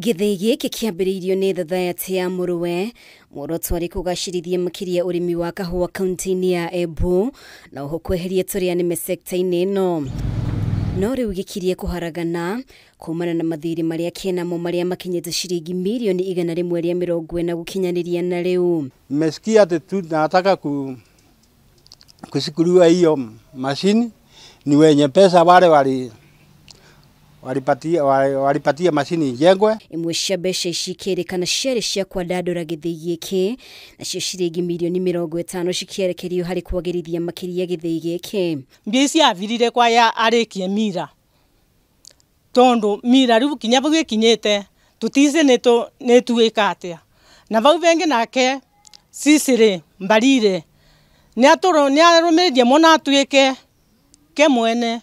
githä gä kä ambä nä thathayatä ya må rå muoroto arä kå gacärithie makä mi wa kahua kaunti-inä ya ebu na å ho kweheria tå rä nä sekta-inä ä no no rä u gä kirie kå haragana kumana na mathirä marä a kenamo marä a makinyä ciringi milioni igana rä mwe rä a mä rongo na gå kinyanä ria na rä u mesikia atä tu nataka ku kuchukuliwa hiyo niwenye pesa wale wali walipatia walipatia mashini ijengwe imwesha cia mbeca ici ikĩrĩkana ciarĩ kwa ndandũra gĩthĩi gĩkĩ nacio ciringi mirioni mĩrongo ĩtano cikĩerekerio harĩ kwagĩrithia makĩria gĩthĩi gĩkĩ mbia ici yathirire kwa ya arĩkie mira tondo mira rĩu kinya vau kinyete tũtici neto tuĩka atĩa na vau vengĩ nake cicirĩ mbarire nĩ arũmĩrĩrie mona atuĩke ke mwene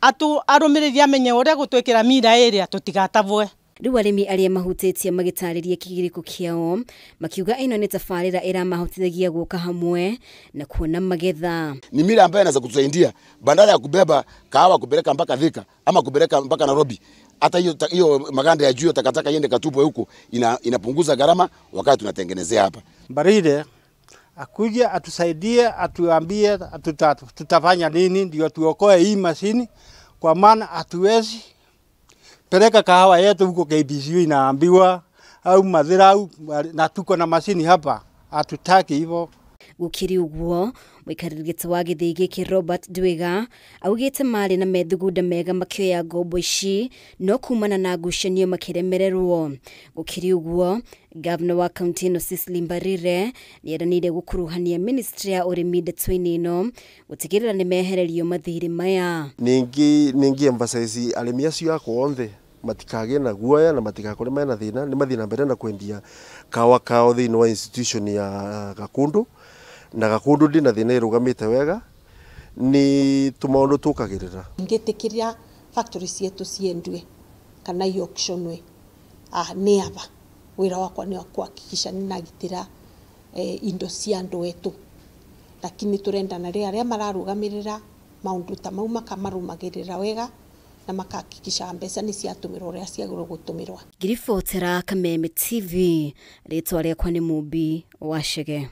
atu arumiriria amenye uria gutwikira mira iria tutigatavwe riu arimi aria mahutitie magitariria kigiriko kiao makiuga ino ni tafarira ira mahutithagia guka hamwe na kuona magetha ni mira ambayo inaweza kutusaidia bandara ya kubeba kahawa kupeleka mpaka Thika ama kupeleka mpaka Nairobi hata hiyo hiyo maganda ya juu takataka iende katupwe huko ina, inapunguza gharama wakati tunatengenezea hapa mbarire akuja atusaidie, atuambie atuta, tutafanya nini ndio tuokoe hii mashini, kwa maana hatuwezi peleka kahawa yetu huko KBC inaambiwa au madhira au, na tuko na mashini hapa, hatutaki hivyo gukiri uguo muikaririgici wa githii giki Robert Dwiga augite mari na methugunda mega makioya ngombo ici no kumana na ngucanio makiremererwo gukiri uguo gavana wa kaunti ino Cecily Mbarire nieranire gukuruhania ministry ya urimi ndetwa-ini gutigirira ni mehererio mathiri maya ningi ningi emphasize arimi acio akwa onthe matikagä na guoya na matigakore mena na nä mathiä na mbere na kwendia kawa kao thä wa institution ya gakundu na gakundu ndina thina irugamite wega ni tumaundu tukagirira ngitikiria factory cietu ciendwe kana iyo ah ni aba wira wakwa ni kuhakikisha ninagitira eh, indo cia andu etu lakini turenda na ria aria mararugamirira maundu ta mau makamarumagirira wega na makahakikisha mbeca ni ciatå rä a gutumirwa gå ngiribotera kameme tv ritwa twa rä akwa nä wa cege